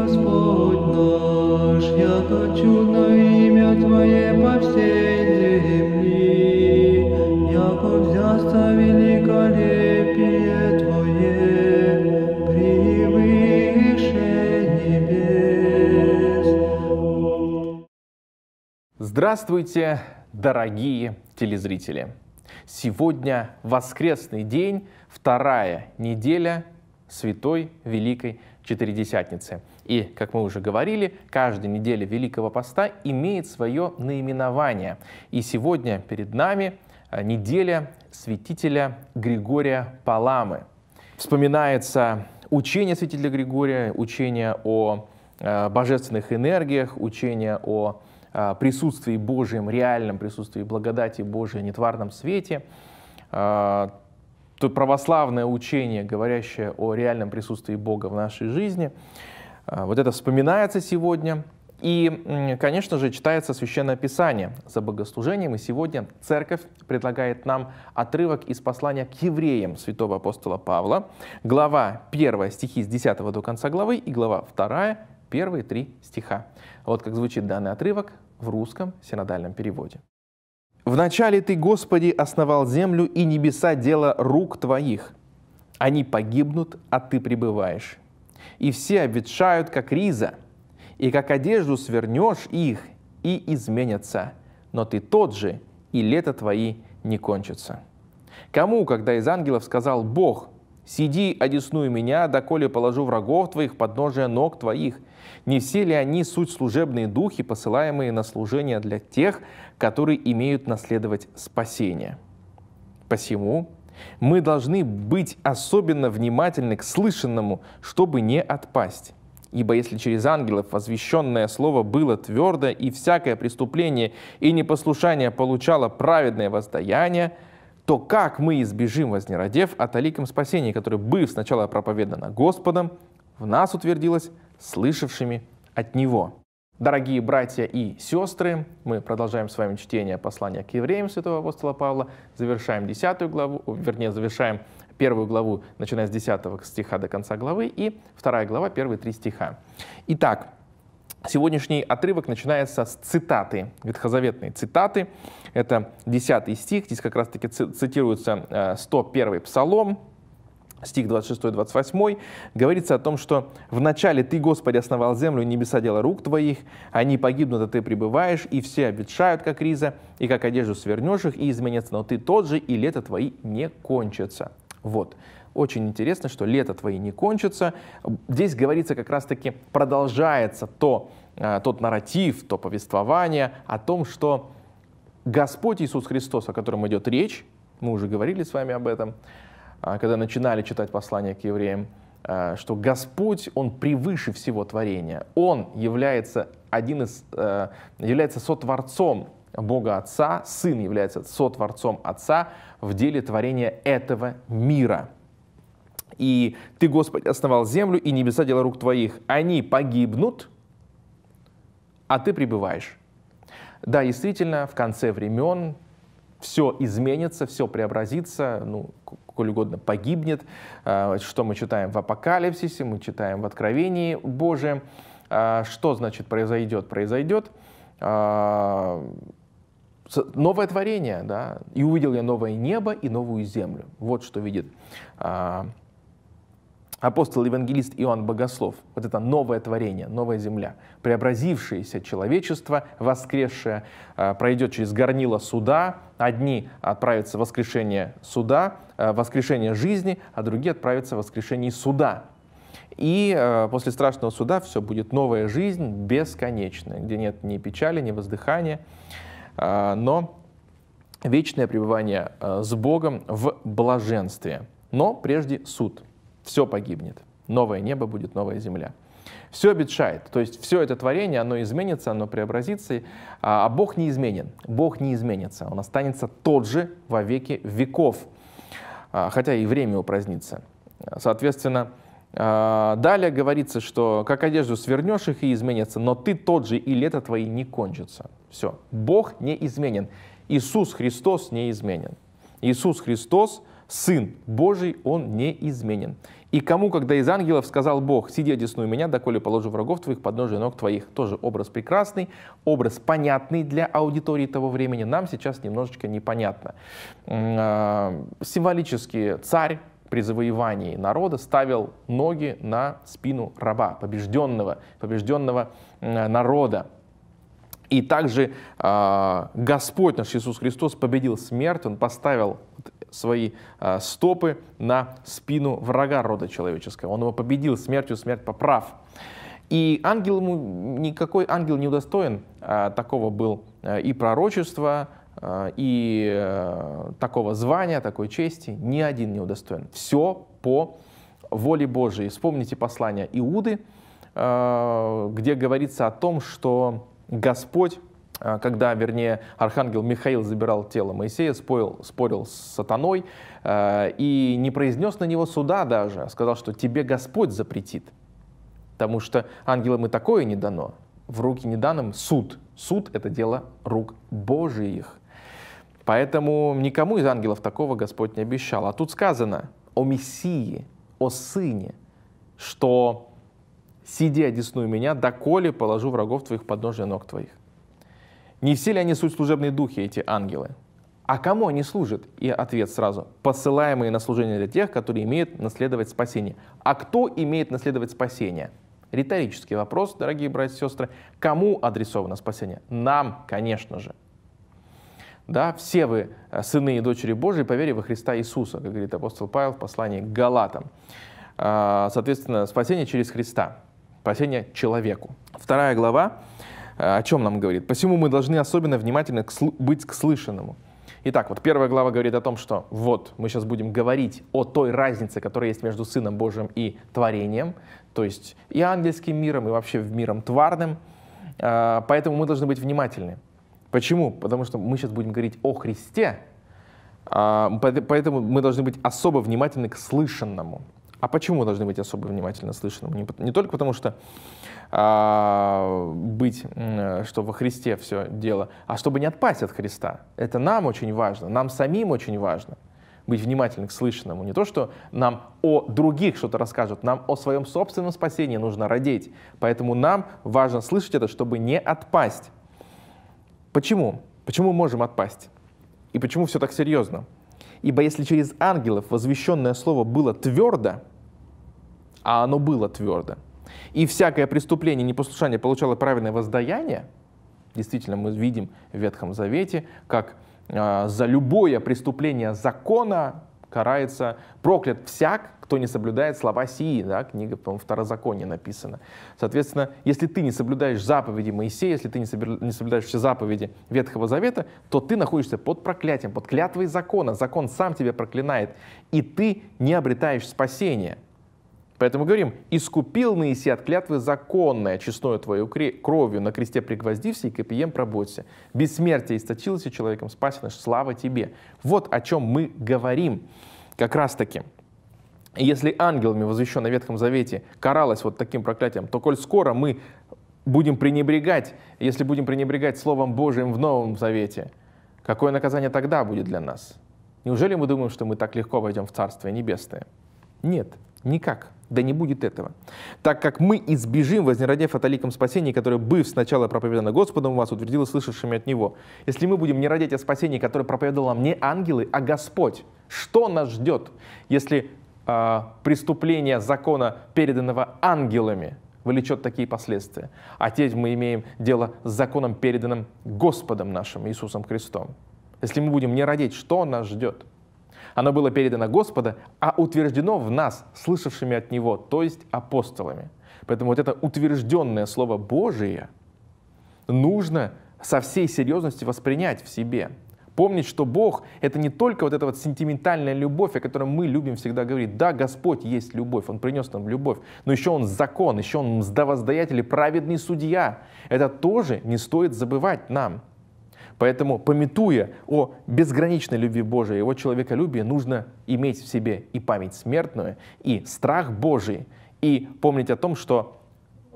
Господь наш, я хочу на имя Твое по всей земли, яко взяста великолепие Твое, превыше небес. Здравствуйте, дорогие телезрители! Сегодня воскресный день, вторая неделя Святой Великой Четыредесятницы – и, как мы уже говорили, каждая неделя Великого Поста имеет свое наименование. И сегодня перед нами э, неделя святителя Григория Паламы. Вспоминается учение святителя Григория, учение о э, божественных энергиях, учение о э, присутствии Божьем, реальном присутствии благодати Божьей, нетварном свете. То православное учение, говорящее о реальном присутствии Бога в нашей жизни – а, вот это вспоминается сегодня. И, конечно же, читается Священное Писание за богослужением. И сегодня Церковь предлагает нам отрывок из послания к евреям святого апостола Павла. Глава 1, стихи с 10 до конца главы, и глава 2, первые три стиха. Вот как звучит данный отрывок в русском синодальном переводе. «Вначале Ты, Господи, основал землю, и небеса – дело рук Твоих. Они погибнут, а Ты пребываешь и все обветшают, как риза, и как одежду свернешь их, и изменятся, но ты тот же, и лето твои не кончится». Кому, когда из ангелов сказал Бог, «Сиди, одесную меня, доколе положу врагов твоих под подножия ног твоих», не все ли они суть служебные духи, посылаемые на служение для тех, которые имеют наследовать спасение? Посему мы должны быть особенно внимательны к слышанному, чтобы не отпасть. Ибо если через ангелов возвещенное слово было твердо, и всякое преступление и непослушание получало праведное воздаяние, то как мы избежим, вознеродев, от оликом спасения, которое, быв сначала проповедано Господом, в нас утвердилось слышавшими от Него?» Дорогие братья и сестры, мы продолжаем с вами чтение послания к евреям святого апостола Павла, завершаем десятую главу, вернее, завершаем первую главу, начиная с 10 стиха до конца главы, и вторая глава, первые три стиха. Итак, сегодняшний отрывок начинается с цитаты, ветхозаветные цитаты. Это 10 стих, здесь как раз-таки цитируется 101 э, псалом, стих 26-28, говорится о том, что «Вначале Ты, Господи, основал землю, небеса дела рук Твоих, они погибнут, а Ты пребываешь, и все обветшают, как риза, и как одежду свернешь их, и изменятся, но Ты тот же, и лето Твои не кончатся. Вот. Очень интересно, что лето твои не кончится. Здесь говорится как раз-таки, продолжается то, а, тот нарратив, то повествование о том, что Господь Иисус Христос, о котором идет речь, мы уже говорили с вами об этом, а, когда начинали читать послание к евреям, а, что Господь, Он превыше всего творения. Он является, один из, э, является сотворцом Бога Отца, Сын является сотворцом Отца в деле творения этого мира. И Ты, Господь, основал землю, и небеса дела рук Твоих. Они погибнут, а Ты пребываешь. Да, действительно, в конце времен все изменится, все преобразится. Ну, сколь угодно погибнет, а, что мы читаем в Апокалипсисе, мы читаем в Откровении Божьем. А, что значит произойдет? Произойдет а, новое творение, да, и увидел я новое небо и новую землю. Вот что видит апостол-евангелист Иоанн Богослов, вот это новое творение, новая земля, преобразившееся человечество, воскресшее, э, пройдет через горнило суда, одни отправятся в воскрешение суда, э, воскрешение жизни, а другие отправятся в воскрешение суда. И э, после страшного суда все будет новая жизнь бесконечная, где нет ни печали, ни воздыхания, но вечное пребывание с Богом в блаженстве. Но прежде суд – все погибнет. Новое небо будет, новая земля. Все обещает, то есть все это творение, оно изменится, оно преобразится, а, а Бог не изменен, Бог не изменится, Он останется тот же во веки веков, а, хотя и время упразднится. Соответственно, а, далее говорится, что как одежду свернешь их и изменится, но ты тот же, и лето твои не кончится. Все, Бог не изменен, Иисус Христос не изменен. Иисус Христос Сын Божий, Он неизменен. И кому, когда из ангелов сказал Бог, сиди одесную меня, доколе положу врагов твоих, подножие ног твоих. Тоже образ прекрасный, образ понятный для аудитории того времени, нам сейчас немножечко непонятно. А, символически царь при завоевании народа ставил ноги на спину раба, побежденного, побежденного народа. И также э, Господь наш Иисус Христос победил смерть, Он поставил свои э, стопы на спину врага рода человеческого. Он его победил смертью, смерть поправ. И ангел ему, никакой ангел не удостоен э, такого был э, и пророчества, э, и э, такого звания, такой чести. Ни один не удостоен. Все по воле Божией. Вспомните послание Иуды, где говорится о том, что Господь а, когда, вернее, архангел Михаил забирал тело Моисея, спорил, спорил с сатаной а, и не произнес на него суда даже, а сказал, что тебе Господь запретит, потому что ангелам и такое не дано, в руки не данным суд. Суд — это дело рук Божиих. Поэтому никому из ангелов такого Господь не обещал. А тут сказано о Мессии, о Сыне, что «Сиди, одесную меня, доколе положу врагов твоих под ножи ног твоих». Не все ли они суть служебные духи, эти ангелы? А кому они служат? И ответ сразу. Посылаемые на служение для тех, которые имеют наследовать спасение. А кто имеет наследовать спасение? Риторический вопрос, дорогие братья и сестры. Кому адресовано спасение? Нам, конечно же. Да, все вы э, сыны и дочери Божии поверив вере во Христа Иисуса, как говорит апостол Павел в послании к Галатам. А, соответственно, спасение через Христа, спасение человеку. Вторая глава Э, о чем нам говорит? Посему мы должны особенно внимательно к быть к слышанному. Итак, вот первая глава говорит о том, что вот мы сейчас будем говорить о той разнице, которая есть между Сыном Божьим и творением, то есть и ангельским миром, и вообще в миром тварным. Э, поэтому мы должны быть внимательны. Почему? Потому что мы сейчас будем говорить о Христе, а, поэтому мы должны быть особо внимательны к слышанному. А почему должны быть особо внимательно слышным? Не, не только потому, что а, быть, э, что во Христе все дело, а чтобы не отпасть от Христа. Это нам очень важно, нам самим очень важно быть внимательным к слышанному. Не то, что нам о других что-то расскажут, нам о своем собственном спасении нужно родить. Поэтому нам важно слышать это, чтобы не отпасть. Почему? Почему мы можем отпасть? И почему все так серьезно? Ибо если через ангелов возвещенное слово было твердо, а оно было твердо, и всякое преступление, непослушание получало правильное воздаяние, действительно мы видим в Ветхом Завете, как э, за любое преступление закона карается проклят всяк, кто не соблюдает слова сии. Да? Книга, по-моему, Второзаконие написана. Соответственно, если ты не соблюдаешь заповеди Моисея, если ты не соблюдаешь все заповеди Ветхого Завета, то ты находишься под проклятием, под клятвой закона. Закон сам тебя проклинает, и ты не обретаешь спасения. Поэтому говорим, искупил Моисей от клятвы законное, честную твою кровью, на кресте пригвозди все и копием прободься. Бессмертие источилось человеком спаси слава тебе. Вот о чем мы говорим как раз таки. Если ангелами, возвещенной Ветхом Завете, каралось вот таким проклятием, то коль скоро мы будем пренебрегать, если будем пренебрегать Словом Божьим в Новом Завете, какое наказание тогда будет для нас? Неужели мы думаем, что мы так легко войдем в Царствие Небесное? Нет. Никак. Да не будет этого. Так как мы избежим, вознеродев от оликом спасения, которое, быв сначала проповедано Господом, у вас утвердило слышавшими от Него. Если мы будем не родить о спасении, которое проповедовал нам не ангелы, а Господь, что нас ждет, если э, а, преступление закона, переданного ангелами, влечет такие последствия? А теперь мы имеем дело с законом, переданным Господом нашим Иисусом Христом. Если мы будем не родить, что нас ждет? Оно было передано Господа, а утверждено в нас, слышавшими от Него, то есть апостолами. Поэтому вот это утвержденное Слово Божие нужно со всей серьезностью воспринять в себе. Помнить, что Бог — это не только вот эта вот сентиментальная любовь, о которой мы любим всегда говорить. Да, Господь есть любовь, Он принес нам любовь, но еще Он закон, еще Он мздовоздаятель и праведный судья. Это тоже не стоит забывать нам — Поэтому, пометуя о безграничной любви Божией, его человеколюбие нужно иметь в себе и память смертную, и страх Божий, и помнить о том, что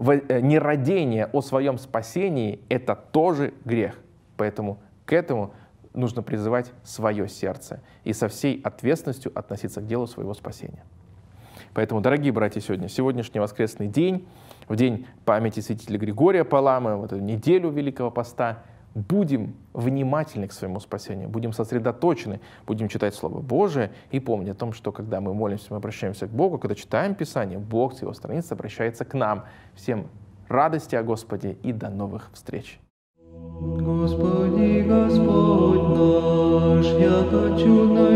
э, нерадение о своем спасении — это тоже грех. Поэтому к этому нужно призывать свое сердце и со всей ответственностью относиться к делу своего спасения. Поэтому, дорогие братья, сегодня, сегодняшний воскресный день, в день памяти святителя Григория Паламы, вот эту неделю Великого Поста — будем внимательны к своему спасению, будем сосредоточены, будем читать Слово Божие и помнить о том, что когда мы молимся, мы обращаемся к Богу, когда читаем Писание, Бог с Его страницы обращается к нам. Всем радости о Господе и до новых встреч! Господи, Господь наш, я хочу на